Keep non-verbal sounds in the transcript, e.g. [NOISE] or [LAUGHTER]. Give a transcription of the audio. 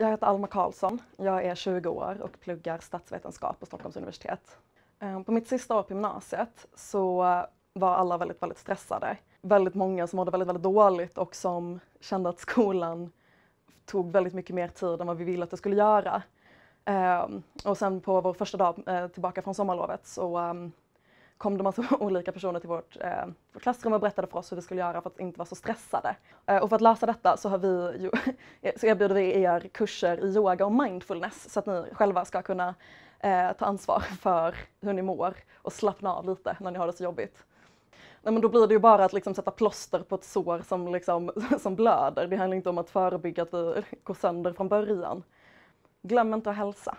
Jag heter Alma Karlsson. Jag är 20 år och pluggar statsvetenskap på Stockholms universitet. Eh, på mitt sista år på gymnasiet så var alla väldigt, väldigt stressade. Väldigt många som mådde väldigt, väldigt dåligt och som kände att skolan tog väldigt mycket mer tid än vad vi ville att det skulle göra. Eh, och sen på vår första dag eh, tillbaka från sommarlovet så ehm, kom det massa [LAUGHS] olika personer till vårt, eh, vårt klassrum och berättade för oss hur vi skulle göra för att inte vara så stressade. Eh, och för att lösa detta så, har vi ju, [LAUGHS] så erbjuder vi er kurser i yoga och mindfulness så att ni själva ska kunna eh, ta ansvar [LAUGHS] för hur ni mår och slappna av lite när ni har det så jobbigt. Nej, men då blir det ju bara att liksom sätta plåster på ett sår som, liksom, som blöder. Det handlar inte om att förebygga att vi går sönder från början. Glöm inte att hälsa.